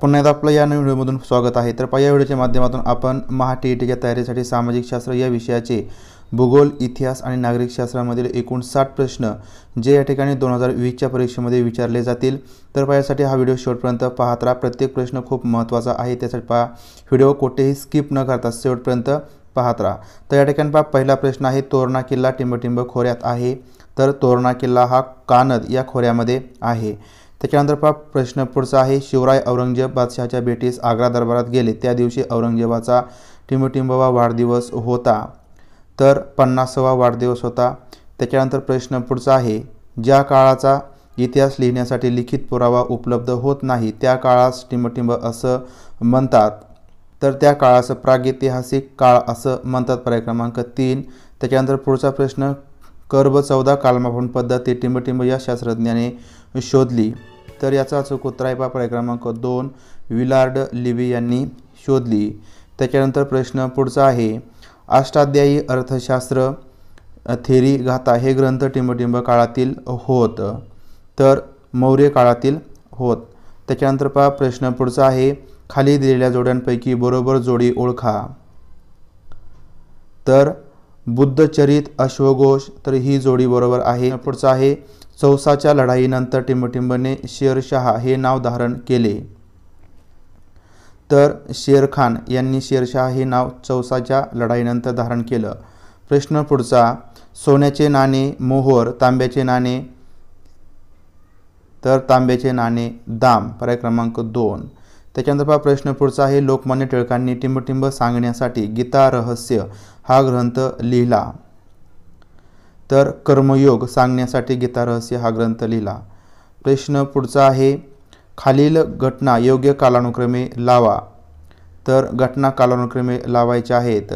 पुन्हा एकदा आपलं या नवीन व्हिडिओमधून स्वागत आहे तर या व्हिडिओच्या माध्यमातून आपण महा टी ई टीच्या तयारीसाठी शास्त्र या विषयाचे भूगोल इतिहास आणि नागरिकशास्त्रामधील एकूण साठ प्रश्न जे या ठिकाणी दोन हजार वीसच्या परीक्षेमध्ये विचारले जातील तर यासाठी हा व्हिडिओ शेवटपर्यंत पाहत राहा प्रत्येक प्रश्न खूप महत्त्वाचा आहे त्यासाठी पहा व्हिडिओ कुठेही स्किप न करता शेवटपर्यंत पाहत राहा तर या ठिकाणी पहा पहिला प्रश्न आहे तोरणा किल्ला टिंबटिंब खोऱ्यात आहे तर तोरणा किल्ला हा कानद या खोऱ्यामध्ये आहे त्याच्यानंतर पहा प्रश्न पुढचा आहे शिवराय औरंगजेब बादशहाच्या भेटीस आग्रा दरबारात गेले त्या दिवशी औरंगजेबाचा टिंबटिंबवा वाढदिवस होता तर पन्नासावा वाढदिवस होता त्याच्यानंतर प्रश्न पुढचा आहे ज्या काळाचा इतिहास लिहिण्यासाठी लिखित पुरावा उपलब्ध होत नाही त्या काळास टिंबटिंब असं म्हणतात तर त्या काळाचं प्रागैतिहासिक काळ असं म्हणतात पर्याय क्रमांक तीन त्याच्यानंतर पुढचा प्रश्न कर्ब चौदा कालमापन पद्धती टिंबटिंब या शास्त्रज्ञाने शोधली तर याचा अचूक उत्तर आहे पा क्रमांक दोन विलार्ड लिबी यांनी शोधली त्याच्यानंतर प्रश्न पुढचा आहे अष्टाध्यायी अर्थशास्त्र थेरी घाता हे ग्रंथ टिंबटिंब काळातील होत तर मौर्य काळातील होत त्याच्यानंतर पहा प्रश्न पुढचा आहे खाली दिलेल्या जोड्यांपैकी बरोबर जोडी ओळखा तर बुद्धचरित अश्वघोष तर ही जोडी बरोबर आहे पुढचा आहे चौसाच्या लढाईनंतर टिंबटिंबने शेरशहा हे नाव धारण केले तर शेरखान यांनी शेरशहा हे नाव चौसाच्या लढाईनंतर धारण केलं प्रश्न पुढचा सोन्याचे नाणे मोहोर तांब्याचे नाणे तर तांब्याचे नाणे दाम पर्याय क्रमांक दोन त्याच्यानंतर पहा प्रश्न पुढचा आहे लोकमान्य टिळकांनी टिंबटिंब सांगण्यासाठी गीता रहस्य हा ग्रंथ लिहिला तर कर्मयोग सांगण्यासाठी रहस्य हा ग्रंथ लिहिला प्रश्न पुढचा आहे खालील घटना योग्य कालानुक्रमे लावा तर घटना कालानुक्रमे लावायच्या आहेत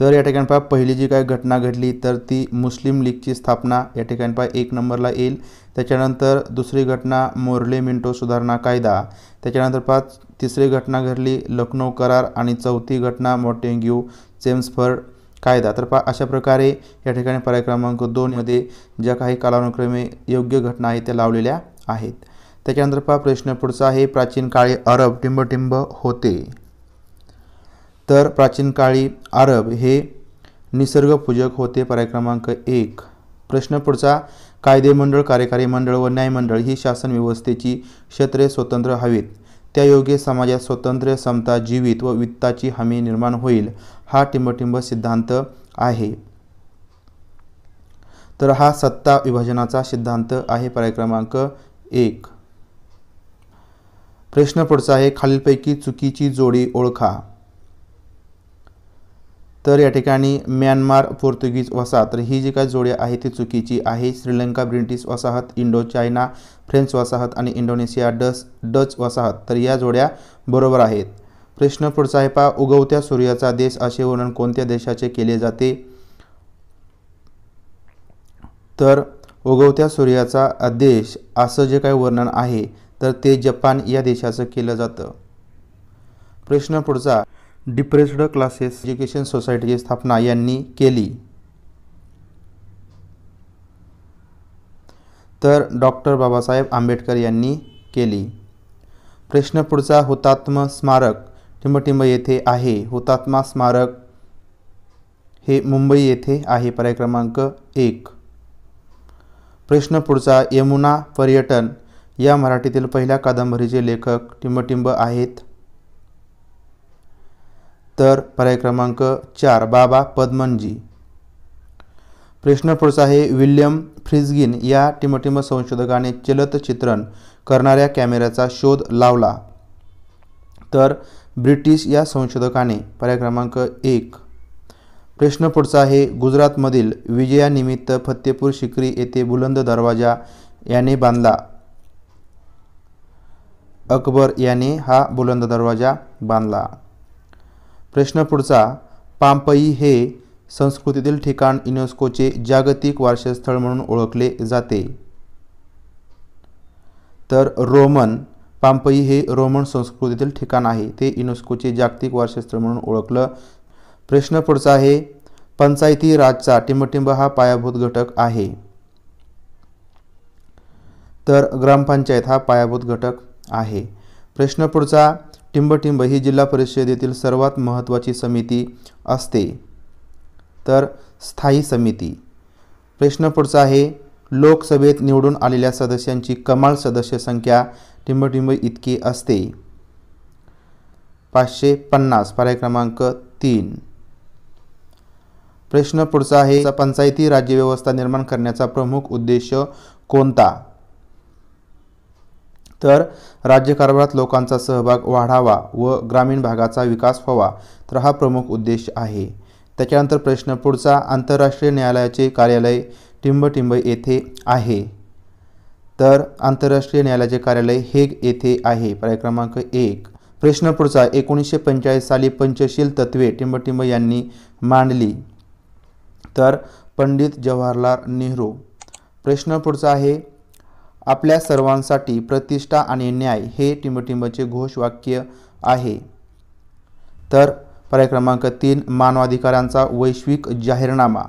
तर या ठिकाणी पहा पहिली जी काय घटना घडली तर ती मुस्लिम लीगची स्थापना या ठिकाणी पहा एक नंबरला येईल त्याच्यानंतर दुसरी घटना मोर्ले मिंटो सुधारणा कायदा त्याच्यानंतर पाच तिसरी घटना घडली लखनौ करार आणि चौथी घटना मॉटेंग्यू चेम्सफर्ड कायदा तर पा अशा प्रकारे या ठिकाणी पर्याय क्रमांक दोनमध्ये ज्या काही कालानुक्रमे योग्य घटना आहेत त्या लावलेल्या आहेत त्याच्यानंतर पहा प्रश्न पुढचा आहे प्राचीन काळी अरब टिंबटिंब होते तर प्राचीन काळी अरब हे निसर्गपूजक होते पर्याय क्रमांक एक प्रश्न पुढचा कायदेमंडळ कार्यकारी मंडळ व न्यायमंडळ ही शासन व्यवस्थेची क्षेत्रे स्वतंत्र हवीत त्या त्यायोगे समाजात स्वतंत्र समता जीवित व वित्ताची हमी निर्माण होईल हा टिंबटिंब सिद्धांत आहे तर हा सत्ता विभाजनाचा सिद्धांत आहे पर्याय क्रमांक एक प्रश्न पुढचा आहे खालीलपैकी चुकीची जोडी ओळखा तर या ठिकाणी म्यानमार पोर्तुगीज वसाहत तर ही जी काही जोडी आहे ती चुकीची आहे श्रीलंका ब्रिटिश वसाहत इंडो चायना फ्रेंच वसाहत आणि इंडोनेशिया डस डच वसाहत तर या जोड्या बरोबर आहेत प्रश्न पुढचा आहे पा उगवत्या सूर्याचा देश असे वर्णन कोणत्या देशाचे केले जाते तर उगवत्या सूर्याचा देश असं जे काही वर्णन आहे तर ते जपान या देशाचं केलं जातं प्रश्न पुढचा डिप्रेस्ड क्लासेस एज्युकेशन सोसायटीची स्थापना यांनी केली तर डॉक्टर बाबासाहेब आंबेडकर यांनी केली प्रश्न पुढचा हुतात्म स्मारक टिंबटिंब येथे आहे हुतात्मा स्मारक हे मुंबई येथे आहे पर्याय क्रमांक एक प्रश्न पुढचा यमुना पर्यटन या मराठीतील पहिल्या कादंबरीचे लेखक टिंबटिंब आहेत तर पर्याय क्रमांक चार बाबा पद्मनजी प्रश्न पुढचा आहे विल्यम फ्रिजगिन या टिमटिम संशोधकाने चलत चित्रण करणाऱ्या कॅमेऱ्याचा शोध लावला तर ब्रिटिश या संशोधकाने पर्याय क्रमांक एक प्रश्न पुढचा आहे गुजरातमधील विजयानिमित्त फत्तेपूर शिकरी येथे बुलंद दरवाजा याने बांधला अकबर याने हा बुलंद दरवाजा बांधला प्रश्न पुढचा पाम्पई हे संस्कृतीतील ठिकाण युनेस्कोचे जागतिक वारसेस्थळ म्हणून ओळखले जाते तर रोमन पांपई हे रोमन संस्कृतीतील ठिकाण आहे ते युनेस्कोचे जागतिक वारसस्थळ म्हणून ओळखलं प्रश्न पुढचा आहे पंचायती राजचा टिंबटिंब हा पायाभूत घटक आहे तर ग्रामपंचायत हा पायाभूत घटक आहे प्रश्न पुढचा टिंबटिंब ही जिल्हा परिषदेतील सर्वात महत्त्वाची समिती असते तर स्थायी समिती प्रश्न पुढचा आहे लोकसभेत निवडून आलेल्या सदस्यांची कमाल सदस्य संख्या टिंबटिंब इतकी असते पाचशे पन्नास पर्याय क्रमांक तीन प्रश्न पुढचा आहे पंचायती राज्यव्यवस्था निर्माण करण्याचा प्रमुख उद्देश कोणता तर राज्यकारभारात लोकांचा सहभाग वाढावा व ग्रामीण भागाचा विकास व्हावा तर हा प्रमुख उद्देश आहे त्याच्यानंतर प्रश्न पुढचा आंतरराष्ट्रीय न्यायालयाचे कार्यालय टिंबटिंब येथे आहे तर आंतरराष्ट्रीय न्यायालयाचे कार्यालय हेग येथे आहे पर्याय क्रमांक एक प्रश्न पुढचा एकोणीसशे पंचेचाळीस साली पंचशील तत्वे टिंबटिंब यांनी मांडली तर पंडित जवाहरलाल नेहरू प्रश्न पुढचा आहे आपल्या सर्वांसाठी प्रतिष्ठा आणि न्याय हे टिंबटिंबचे घोषवाक्य आहे तर पर्याय क्रमांक तीन मानवाधिकारांचा वैश्विक जाहीरनामा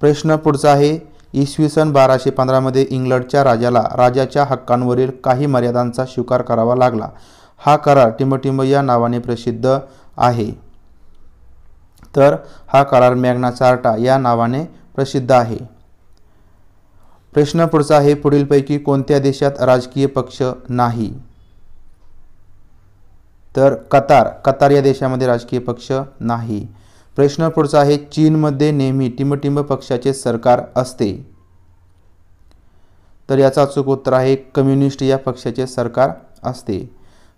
प्रश्न पुढचा आहे इसवी सन बाराशे पंधरामध्ये इंग्लंडच्या राजाला राजाच्या हक्कांवरील काही मर्यादांचा स्वीकार करावा लागला हा करार टिंबटिंब या नावाने प्रसिद्ध आहे तर हा करार मॅग्ना चार्टा या नावाने प्रसिद्ध आहे प्रश्न पुढचा आहे पुढीलपैकी कोणत्या देशात राजकीय पक्ष नाही तर कतार कतार या देशामध्ये राजकीय पक्ष नाही प्रश्न पुढचा आहे चीनमध्ये नेहमी टिंबटिंब पक्षाचे सरकार असते तर याचा अचूक उत्तर आहे कम्युनिस्ट या पक्षाचे सरकार असते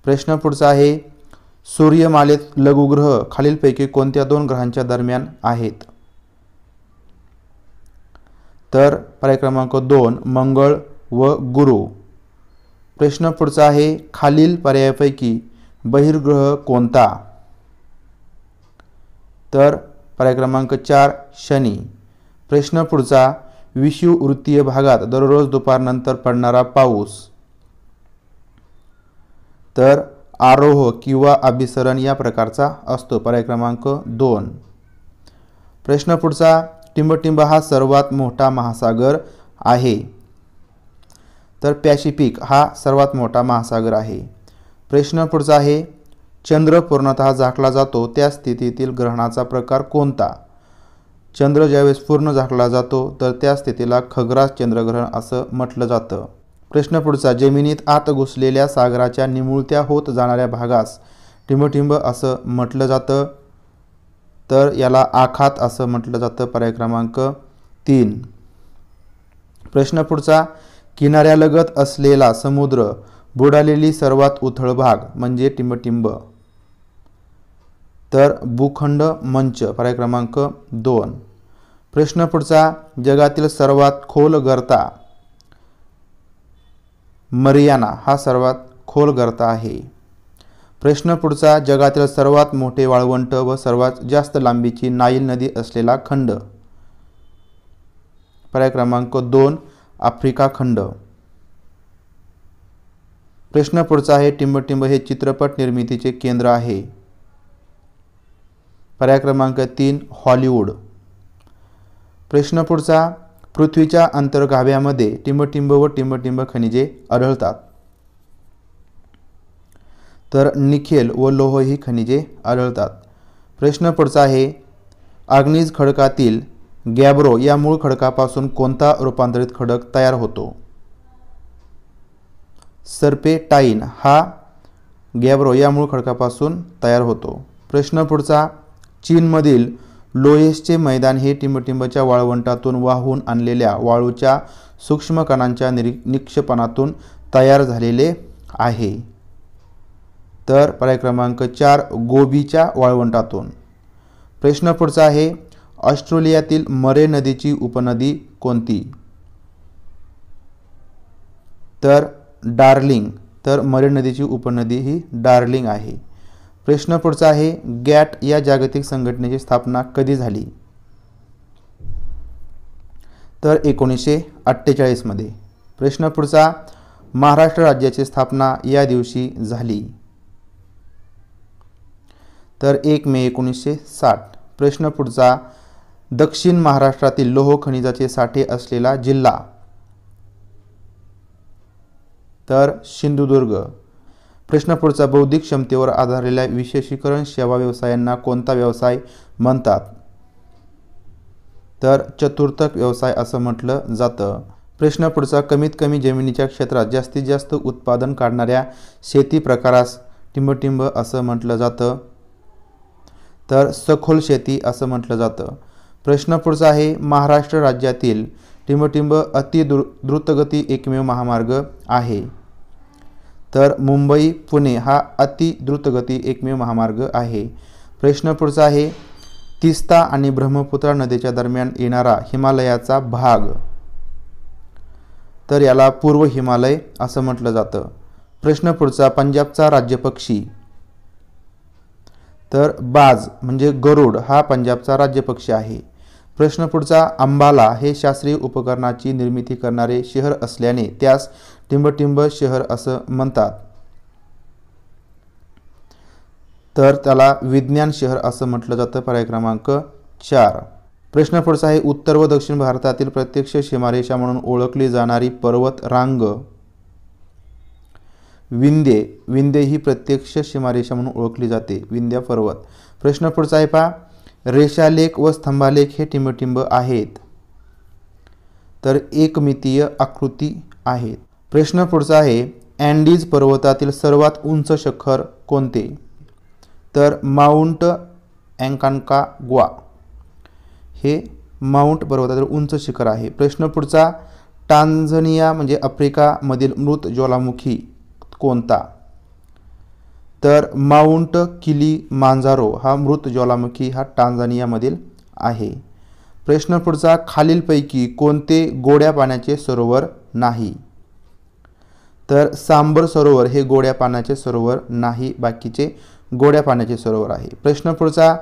प्रश्न पुढचा आहे सूर्यमालेत लघुग्रह खालीलपैकी कोणत्या दोन ग्रहांच्या दरम्यान आहेत तर पर्याय क्रमांक दोन मंगळ व गुरु प्रश्न पुढचा आहे खालील पर्यायापैकी बहिर्ग्रह कोणता तर पर्याय क्रमांक चार शनी प्रश्न पुढचा वृत्तीय भागात दररोज दुपारनंतर पडणारा पाऊस तर आरोह किंवा अभिसरण या प्रकारचा असतो पर्याय क्रमांक दोन प्रश्न पुढचा टिंबटिंब हा सर्वात मोठा महासागर आहे तर पॅसिफिक हा सर्वात मोठा महासागर आहे प्रश्न पुढचा आहे चंद्र पूर्णतः झाकला जातो त्या स्थितीतील ग्रहणाचा प्रकार कोणता चंद्र ज्यावेळेस पूर्ण झाकला जातो तर त्या स्थितीला खग्रास चंद्रग्रहण असं म्हटलं जातं प्रश्न पुढचा जमिनीत आत घुसलेल्या सागराच्या निमुळत्या होत जाणाऱ्या भागास टिंबटिंब असं म्हटलं जातं तर याला आखात असं म्हटलं जातं पर्याय क्रमांक तीन प्रश्न पुढचा किनाऱ्यालगत असलेला समुद्र बुडालेली सर्वात उथळ भाग म्हणजे टिंबटिंब तर भूखंड मंच पर्याय क्रमांक दोन प्रश्न पुढचा जगातील सर्वात खोल गर्ता मरियाना हा सर्वात खोल गर्ता आहे प्रश्न पुढचा जगातील सर्वात मोठे वाळवंट व सर्वात जास्त लांबीची नाईल नदी असलेला खंड पर्याय क्रमांक दोन आफ्रिका खंड प्रश्न पुढचा आहे टिंबटिंब हे चित्रपट निर्मितीचे केंद्र आहे पर्याय क्रमांक तीन हॉलिवूड प्रश्न पुढचा पृथ्वीच्या अंतर्गाभ्यामध्ये टिंबटिंब व टिंबटिंब खनिजे आढळतात तर निखेल व लोह ही खनिजे आढळतात प्रश्न पुढचा आहे आग्नेज खडकातील गॅब्रो या मूळ खडकापासून कोणता रूपांतरित खडक तयार होतो सर्पेटाईन हा गॅब्रो या मूळ खडकापासून तयार होतो प्रश्न पुढचा चीनमधील लोयेसचे मैदान हे टिंबटिंबच्या वाळवंटातून वाहून आणलेल्या वाळूच्या सूक्ष्म कणांच्या निरी निक्षेपणातून तयार झालेले आहे तर पर्याय क्रमांक चार गोबीच्या वाळवंटातून प्रश्न पुढचा आहे ऑस्ट्रेलियातील मरे नदीची उपनदी कोणती तर डार्लिंग तर मरे नदीची उपनदी ही डार्लिंग आहे प्रश्न पुढचा आहे गॅट या जागतिक संघटनेची स्थापना कधी झाली तर एकोणीसशे अठ्ठेचाळीसमध्ये प्रश्न पुढचा महाराष्ट्र राज्याची स्थापना या दिवशी झाली तर एक मे एकोणीसशे साठ प्रश्न पुढचा दक्षिण महाराष्ट्रातील लोह खनिजाचे साठे असलेला जिल्हा तर सिंधुदुर्ग प्रश्न पुढचा बौद्धिक क्षमतेवर आधारलेल्या विशेषीकरण सेवा व्यवसायांना कोणता व्यवसाय म्हणतात तर चतुर्थक व्यवसाय असं म्हटलं जातं प्रश्न पुढचा कमीत कमी जमिनीच्या क्षेत्रात जास्तीत जास्त उत्पादन काढणाऱ्या शेती प्रकारास टिंबटिंब असं म्हटलं जातं तर सखोल शेती असं म्हटलं जातं प्रश्न पुढचा आहे महाराष्ट्र राज्यातील टिंबटिंब अतिद्रु द्रुतगती एकमेव महामार्ग आहे तर मुंबई पुणे हा अति द्रुतगती एकमेव महामार्ग आहे प्रश्न पुढचा आहे तिस्ता आणि ब्रह्मपुत्रा नदीच्या दरम्यान येणारा हिमालयाचा भाग तर याला पूर्व हिमालय असं म्हटलं जातं प्रश्न पुढचा पंजाबचा राज्यपक्षी तर बाज म्हणजे गरुड हा पंजाबचा राज्यपक्षी आहे प्रश्न पुढचा अंबाला हे शास्त्रीय उपकरणाची निर्मिती करणारे शहर असल्याने त्यास टिंबटिंब शहर असं म्हणतात तर त्याला विज्ञान शहर असं म्हटलं जातं पर्याय क्रमांक चार प्रश्न पुढचा आहे उत्तर व दक्षिण भारतातील प्रत्यक्ष सीमारेषा म्हणून ओळखली जाणारी पर्वत रांग विंदे विंदे ही प्रत्यक्ष सीमारेषा म्हणून ओळखली जाते विंध्या पर्वत प्रश्न पुढचा आहे पहा रेषालेख व स्तंभालेख हे टिंबटिंब आहेत तर एकमितीय आकृती आहेत प्रश्न पुढचा आहे अँडीज पर्वतातील सर्वात उंच शखर कोणते तर माउंट अँकांका ग्वा हे माउंट पर्वतातील उंच शिखर आहे प्रश्न पुढचा टांझनिया म्हणजे आफ्रिकामधील मृत ज्वालामुखी कोणता तर माउंट किली मांजारो हा मृत ज्वालामुखी हा टांझानियामधील आहे प्रश्न पुढचा खालीलपैकी कोणते गोड्या पाण्याचे सरोवर नाही तर सांबर सरोवर हे गोड्या पाण्याचे सरोवर नाही बाकीचे गोड्या पाण्याचे सरोवर आहे प्रश्न पुढचा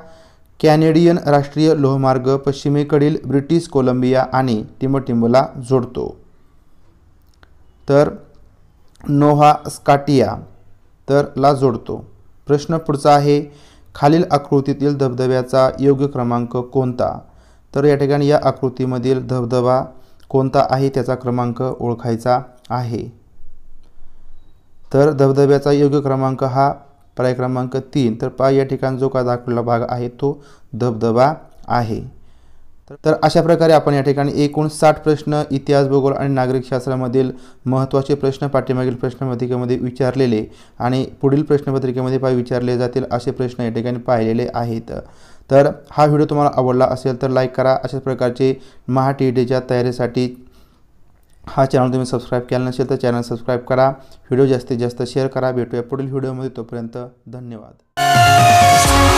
कॅनेडियन राष्ट्रीय लोहमार्ग पश्चिमेकडील ब्रिटिश कोलंबिया आणि टिंबटिंबला जोडतो तर नोहा स्काटिया तर ला जोडतो प्रश्न पुढचा आहे खालील आकृतीतील धबधब्याचा योग्य क्रमांक कोणता तर या ठिकाणी या आकृतीमधील धबधबा कोणता आहे त्याचा क्रमांक ओळखायचा आहे तर धबधब्याचा योग्य क्रमांक हा पर्याय क्रमांक तीन तर पा या ठिकाणी जो का दाखवलेला भाग आहे तो धबधबा आहे तर अशा प्रकारे आपण या ठिकाणी एकूण साठ प्रश्न इतिहास भूगोल आणि नागरिकशास्त्रामधील महत्त्वाचे प्रश्न पाठीमागील प्रश्नपत्रिकेमध्ये विचारलेले आणि पुढील प्रश्नपत्रिकेमध्ये पाय विचारले जातील असे प्रश्न या ठिकाणी पाहिलेले आहेत तर हा व्हिडिओ तुम्हाला आवडला असेल तर लाईक करा अशाच प्रकारचे महा टी डीच्या तयारीसाठी हा चॅनल तुम्ही सबस्क्राईब केला नसेल तर चॅनल सबस्क्राईब करा व्हिडिओ जास्तीत जास्त शेअर करा भेटूया पुढील व्हिडिओमध्ये तोपर्यंत धन्यवाद